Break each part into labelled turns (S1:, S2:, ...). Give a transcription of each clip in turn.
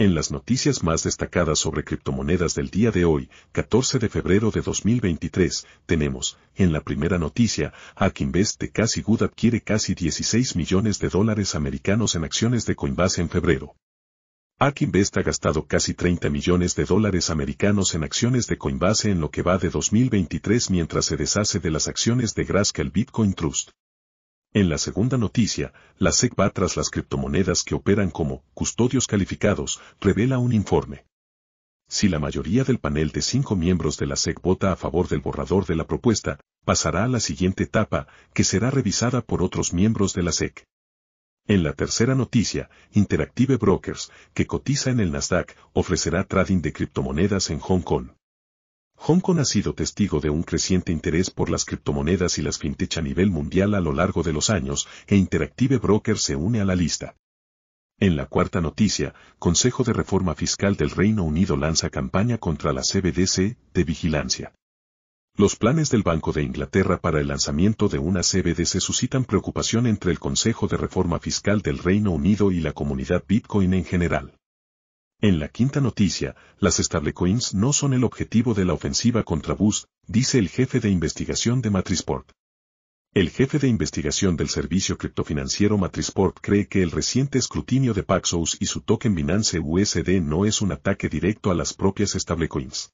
S1: En las noticias más destacadas sobre criptomonedas del día de hoy, 14 de febrero de 2023, tenemos, en la primera noticia, Invest de Casi Good adquiere casi 16 millones de dólares americanos en acciones de Coinbase en febrero. Hackinvest ha gastado casi 30 millones de dólares americanos en acciones de Coinbase en lo que va de 2023 mientras se deshace de las acciones de Grayscale Bitcoin Trust. En la segunda noticia, la SEC va tras las criptomonedas que operan como custodios calificados, revela un informe. Si la mayoría del panel de cinco miembros de la SEC vota a favor del borrador de la propuesta, pasará a la siguiente etapa, que será revisada por otros miembros de la SEC. En la tercera noticia, Interactive Brokers, que cotiza en el Nasdaq, ofrecerá trading de criptomonedas en Hong Kong. Hong Kong ha sido testigo de un creciente interés por las criptomonedas y las fintech a nivel mundial a lo largo de los años, e Interactive Broker se une a la lista. En la cuarta noticia, Consejo de Reforma Fiscal del Reino Unido lanza campaña contra la CBDC de vigilancia. Los planes del Banco de Inglaterra para el lanzamiento de una CBDC suscitan preocupación entre el Consejo de Reforma Fiscal del Reino Unido y la comunidad Bitcoin en general. En la quinta noticia, las stablecoins no son el objetivo de la ofensiva contra Bus, dice el jefe de investigación de Matrisport. El jefe de investigación del servicio criptofinanciero Matrisport cree que el reciente escrutinio de Paxos y su token Binance USD no es un ataque directo a las propias stablecoins.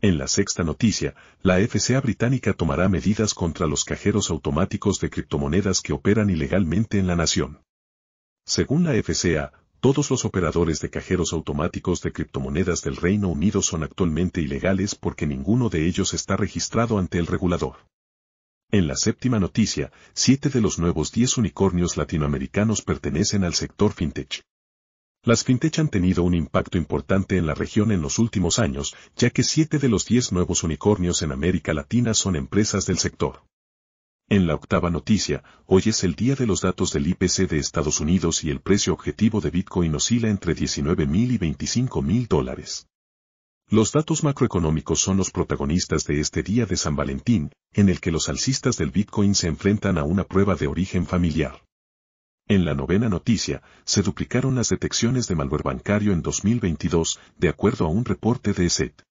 S1: En la sexta noticia, la FCA británica tomará medidas contra los cajeros automáticos de criptomonedas que operan ilegalmente en la nación. Según la FCA, todos los operadores de cajeros automáticos de criptomonedas del Reino Unido son actualmente ilegales porque ninguno de ellos está registrado ante el regulador. En la séptima noticia, siete de los nuevos 10 unicornios latinoamericanos pertenecen al sector fintech. Las fintech han tenido un impacto importante en la región en los últimos años, ya que siete de los 10 nuevos unicornios en América Latina son empresas del sector. En la octava noticia, hoy es el día de los datos del IPC de Estados Unidos y el precio objetivo de Bitcoin oscila entre 19.000 y 25.000 dólares. Los datos macroeconómicos son los protagonistas de este día de San Valentín, en el que los alcistas del Bitcoin se enfrentan a una prueba de origen familiar. En la novena noticia, se duplicaron las detecciones de malware bancario en 2022, de acuerdo a un reporte de ESET.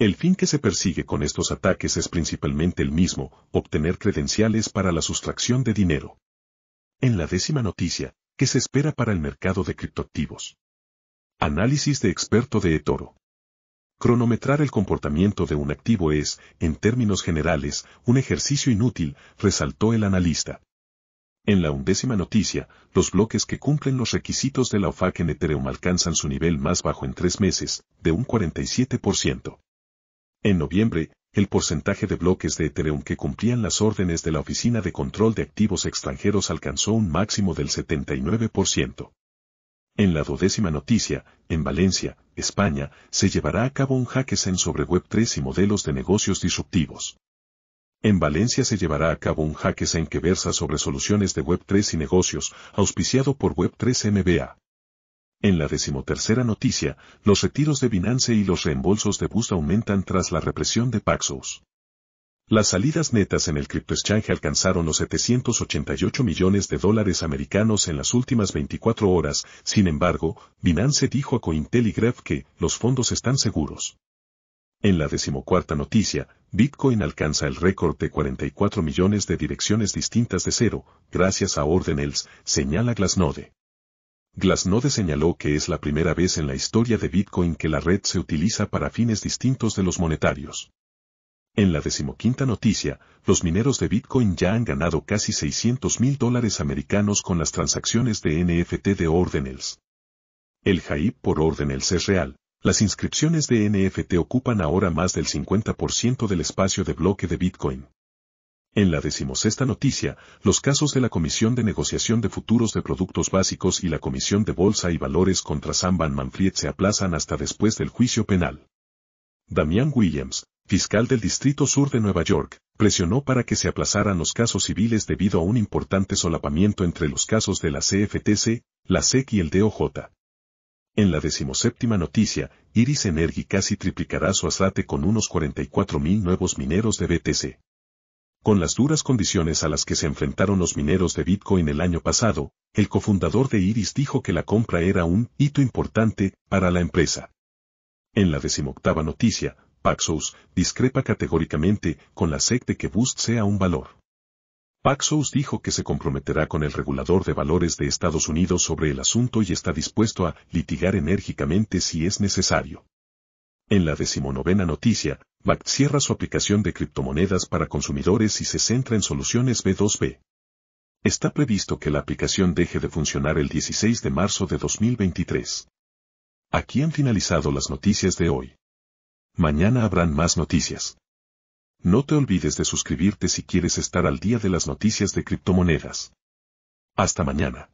S1: El fin que se persigue con estos ataques es principalmente el mismo, obtener credenciales para la sustracción de dinero. En la décima noticia, ¿qué se espera para el mercado de criptoactivos? Análisis de experto de eToro. Cronometrar el comportamiento de un activo es, en términos generales, un ejercicio inútil, resaltó el analista. En la undécima noticia, los bloques que cumplen los requisitos de la OFAC en Ethereum alcanzan su nivel más bajo en tres meses, de un 47%. En noviembre, el porcentaje de bloques de Ethereum que cumplían las órdenes de la Oficina de Control de Activos Extranjeros alcanzó un máximo del 79%. En la dodécima noticia, en Valencia, España, se llevará a cabo un hackathon sobre Web3 y modelos de negocios disruptivos. En Valencia se llevará a cabo un hackathon que versa sobre soluciones de Web3 y negocios, auspiciado por Web3 MBA. En la decimotercera noticia, los retiros de Binance y los reembolsos de Boost aumentan tras la represión de Paxos. Las salidas netas en el criptoexchange alcanzaron los 788 millones de dólares americanos en las últimas 24 horas, sin embargo, Binance dijo a Cointelegraph que los fondos están seguros. En la decimocuarta noticia, Bitcoin alcanza el récord de 44 millones de direcciones distintas de cero, gracias a Ordenels, señala Glasnode. Glassnode señaló que es la primera vez en la historia de Bitcoin que la red se utiliza para fines distintos de los monetarios. En la decimoquinta noticia, los mineros de Bitcoin ya han ganado casi 600 mil dólares americanos con las transacciones de NFT de Ordenels. El hype por Ordenels es real. Las inscripciones de NFT ocupan ahora más del 50% del espacio de bloque de Bitcoin. En la decimosexta noticia, los casos de la Comisión de Negociación de Futuros de Productos Básicos y la Comisión de Bolsa y Valores contra Sam Van se aplazan hasta después del juicio penal. Damián Williams, fiscal del Distrito Sur de Nueva York, presionó para que se aplazaran los casos civiles debido a un importante solapamiento entre los casos de la CFTC, la SEC e y el DOJ. En la decimoséptima noticia, Iris Energy casi triplicará su asate con unos 44.000 nuevos mineros de BTC. Con las duras condiciones a las que se enfrentaron los mineros de Bitcoin el año pasado, el cofundador de Iris dijo que la compra era un hito importante para la empresa. En la decimoctava noticia, Paxos discrepa categóricamente con la SEC de que Boost sea un valor. Paxos dijo que se comprometerá con el regulador de valores de Estados Unidos sobre el asunto y está dispuesto a litigar enérgicamente si es necesario. En la decimonovena noticia, BACT cierra su aplicación de criptomonedas para consumidores y se centra en soluciones B2B. Está previsto que la aplicación deje de funcionar el 16 de marzo de 2023. Aquí han finalizado las noticias de hoy. Mañana habrán más noticias. No te olvides de suscribirte si quieres estar al día de las noticias de criptomonedas. Hasta mañana.